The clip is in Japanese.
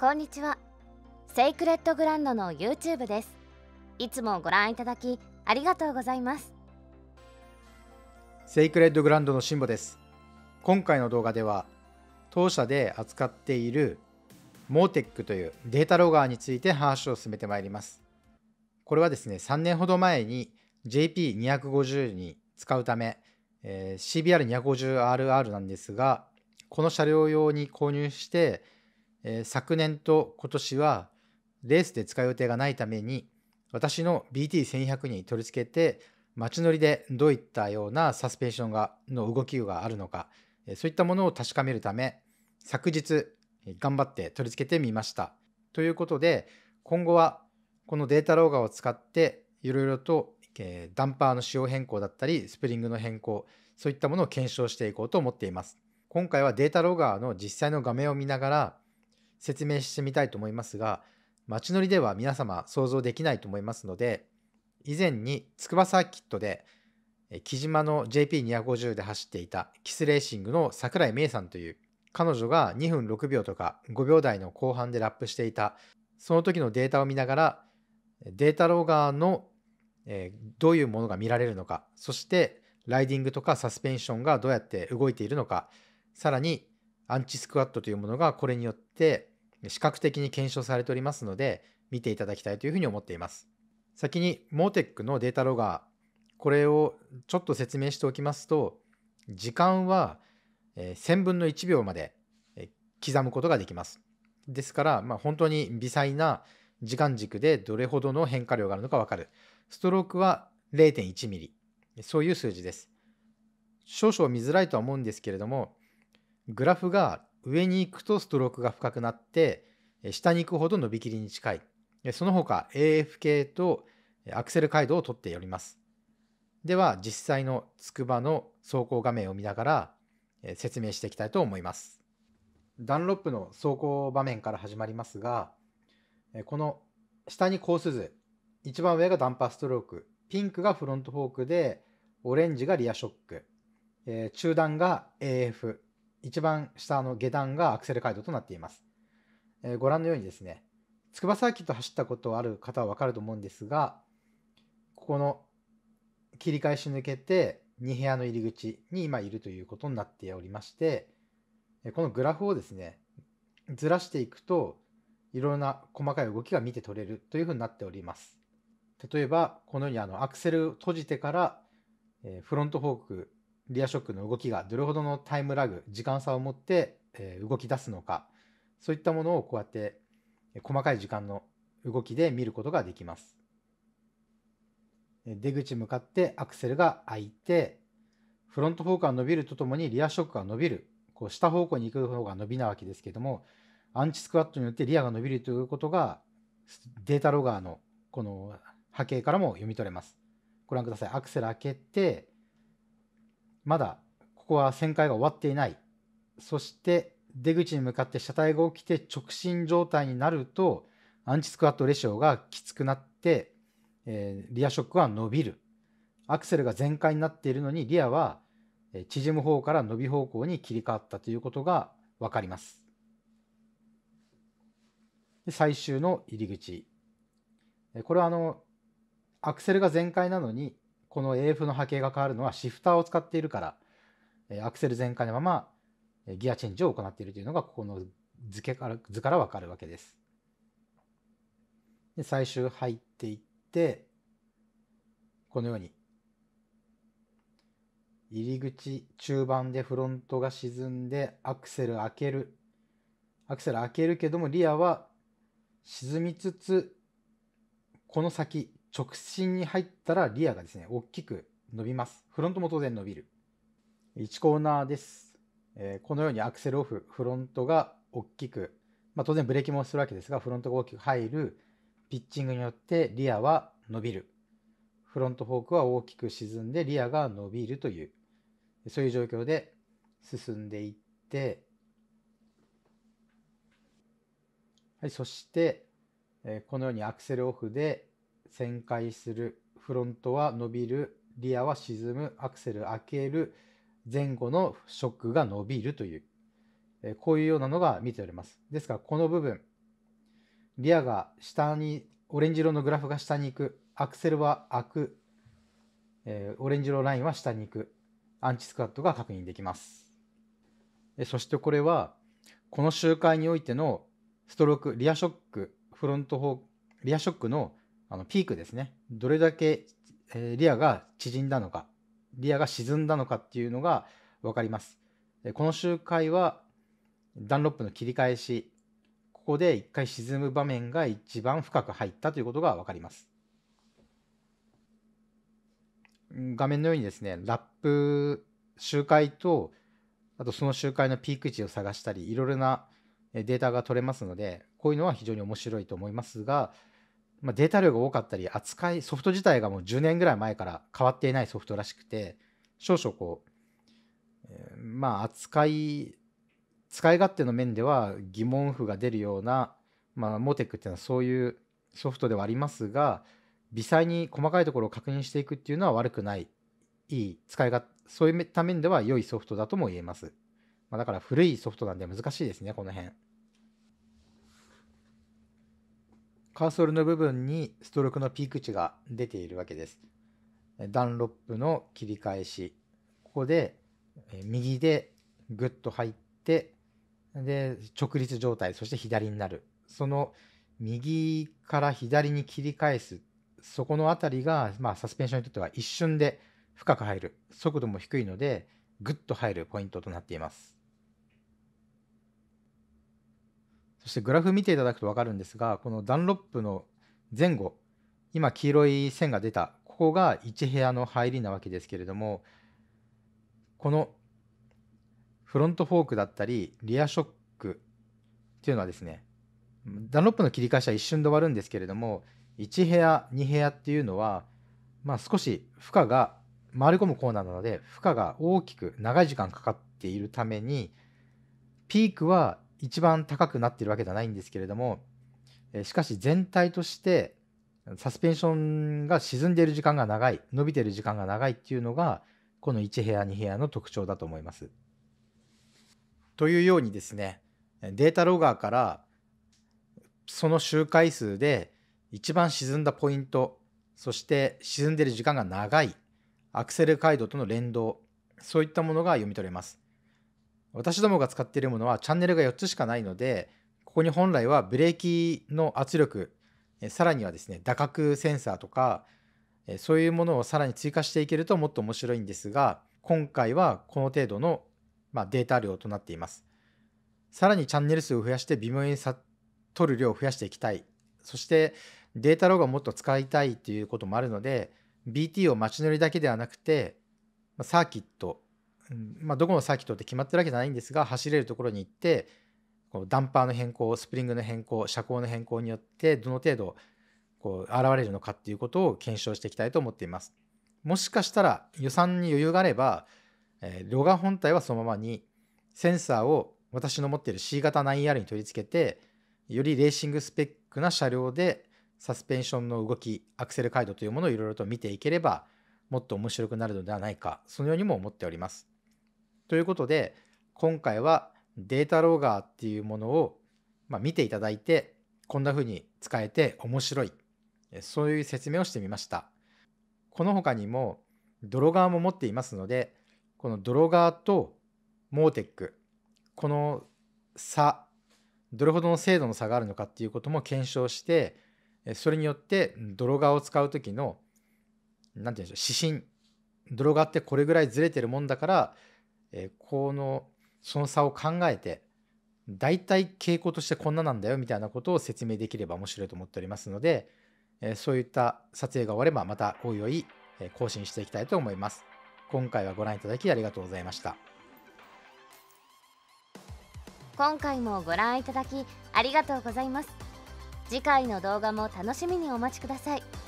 こんにちはセイクレットグランドの YouTube ですいつもご覧いただきありがとうございますセイクレットグランドのシンボです今回の動画では当社で扱っているモーテックというデータロガーについて話を進めてまいりますこれはですね3年ほど前に JP250 に使うため、えー、CBR250RR なんですがこの車両用に購入してえー、昨年と今年はレースで使う予定がないために私の BT1100 に取り付けて街乗りでどういったようなサスペンションがの動きがあるのか、えー、そういったものを確かめるため昨日頑張って取り付けてみました。ということで今後はこのデータローガーを使っていろいろと、えー、ダンパーの仕様変更だったりスプリングの変更そういったものを検証していこうと思っています。今回はデータローガーの実際の画面を見ながら説明してみたいと思いますが、街乗りでは皆様想像できないと思いますので、以前に筑波サーキットで木島の JP250 で走っていたキスレーシングの櫻井芽衣さんという彼女が2分6秒とか5秒台の後半でラップしていたその時のデータを見ながらデータローガーの、どういうものが見られるのかそしてライディングとかサスペンションがどうやって動いているのかさらにアンチスクワットというものがこれによって視覚的に検証されておりますので、見ていただきたいというふうに思っています。先にモーテックのデータロガー、これをちょっと説明しておきますと、時間は1000分の1秒まで刻むことができます。ですから、まあ、本当に微細な時間軸でどれほどの変化量があるのかわかる。ストロークは0.1ミリ。そういう数字です。少々見づらいとは思うんですけれども、グラフが上に行くとストロークが深くなって、下に行くほど伸びきりに近い。その他 AF 系とアクセル回路を取っております。では実際のつくばの走行画面を見ながら説明していきたいと思います。ダンロップの走行場面から始まりますが、この下にコース図、一番上がダンパーストローク、ピンクがフロントフォークで、オレンジがリアショック、中段が AF、一番下の下段がアクセル街道となっています。えー、ご覧のようにですね、筑波サーキット走ったことある方はわかると思うんですが、ここの切り返し抜けて2部屋の入り口に今いるということになっておりまして、このグラフをですね、ずらしていくと、いろんな細かい動きが見て取れるというふうになっております。例えば、このようにあのアクセルを閉じてから、えフロントフォークリアショックの動きがどれほどのタイムラグ時間差を持って、え動き出すのかそういったものをこうやって細かい時間の動きで見ることができます出口向かってアクセルが開いてフロントフォークが伸びるとともにリアショックが伸びるこう下方向に行く方が伸びなわけですけどもアンチスクワットによってリアが伸びるということがデータロガーのこの波形からも読み取れますご覧くださいアクセル開けてまだここは旋回が終わっていない。そして出口に向かって車体が起きて直進状態になるとアンチスクワットレシオがきつくなって、えー、リアショックは伸びる。アクセルが全開になっているのにリアは縮む方から伸び方向に切り替わったということが分かります。で最終の入り口。これはあのアクセルが全開なのにこの AF の波形が変わるのはシフターを使っているから、えアクセル全開のままギアチェンジを行っているというのがここの図形から図から分かるわけです。で最終入っていってこのように入り口中盤でフロントが沈んでアクセル開けるアクセル開けるけどもリアは沈みつつこの先直進に入ったらリアがですね、大きく伸びます。フロントも当然伸びる。1コーナーです。えー、このようにアクセルオフ、フロントが大きく、まあ、当然ブレーキもするわけですが、フロントが大きく入る、ピッチングによってリアは伸びる。フロントフォークは大きく沈んでリアが伸びるという、そういう状況で進んでいって、はい、そして、このようにアクセルオフで旋回する、フロントは伸びる、リアは沈む、アクセル開ける、前後のショックが伸びるという、えこういうようなのが見ております。ですから、この部分、リアが下に、オレンジ色のグラフが下に行く、アクセルは開く、えオレンジ色ラインは下に行く、アンチスクワットが確認できます。そしてこれは、この周回においてのストローク、リアショック、フロント方、リアショックのあのピークですね、どれだけ、えリアが縮んだのか、リアが沈んだのかっていうのが分かります。この周回はダンロップの切り返し、ここで1回沈む場面が一番深く入ったということが分かります。画面のようにですね、ラップ周回と、あとその周回のピーク値を探したり、いろいろなデータが取れますので、こういうのは非常に面白いと思いますが、まあ、データ量が多かったり扱いソフト自体がもう10年ぐらい前から変わっていないソフトらしくて少々こう、えー、まあ扱い使い勝手の面では疑問符が出るような、まあ、モテックっていうのはそういうソフトではありますが微細に細かいところを確認していくっていうのは悪くないいい使い手、そういった面では良いソフトだとも言えます、まあ、だから古いソフトなんで難しいですねこの辺。カーソルの部分にストロークのピーク値が出ているわけです。ダンロップの切り返し。ここで右でグッと入って、で、直立状態、そして左になる。その右から左に切り返す。そこのあたりが、まあ、サスペンションにとっては一瞬で深く入る。速度も低いので、グッと入るポイントとなっています。そしてグラフ見ていただくと分かるんですが、このダンロップの前後、今黄色い線が出た、ここが1部屋の入りなわけですけれども、このフロントフォークだったり、リアショックっていうのはですね、ダンロップの切り返しは一瞬で終わるんですけれども、1部屋、2部屋っていうのは、まあ、少し負荷が回り込むコーナーなので負荷が大きく長い時間かかっているためにピークは一番高くなってるわけじゃないんですけれども、えしかし全体としてサスペンションが沈んでいる時間が長い伸びている時間が長いっていうのがこの1部屋2部屋の特徴だと思います。というようにですねデータロガーからその周回数で一番沈んだポイントそして沈んでいる時間が長いアクセル回路との連動そういったものが読み取れます。私どもが使っているものはチャンネルが4つしかないので、ここに本来はブレーキの圧力、さらにはですね、打角センサーとか、そういうものをさらに追加していけるともっと面白いんですが、今回はこの程度の、まデータ量となっています。さらにチャンネル数を増やして微妙に取る量を増やしていきたい。そしてデータロ量がもっと使いたいということもあるので、BT を街乗りだけではなくて、サーキット、うんまあ、どこのサーキットって決まってるわけじゃないんですが走れるところに行ってこうダンパーの変更スプリングの変更車高の変更によってどの程度こう現れるのかっていうことを検証していきたいと思っています。もしかしたら予算に余裕があれば、えー、ロガ本体はそのままにセンサーを私の持っている C 型 9R に取り付けてよりレーシングスペックな車両でサスペンションの動きアクセル回路というものをいろいろと見ていければもっと面白くなるのではないかそのようにも思っております。ということで、今回はデータローガーっていうものを、ま見ていただいて、こんな風に使えて面白い。そういう説明をしてみました。この他にも、ドロガーも持っていますので、このドロガーとモーテック、この差、どれほどの精度の差があるのかっていうことも検証して、それによってドロガーを使う時の、何て言うんでしょう、指針。ドロガーってこれぐらいずれてるもんだから、えこのその差を考えて大体傾向としてこんななんだよみたいなことを説明できれば面白いと思っておりますので、えそういった撮影が終わればまたおいおいえ更新していきたいと思います。今回はご覧いただきありがとうございました。今回もご覧いただきありがとうございます。次回の動画も楽しみにお待ちください。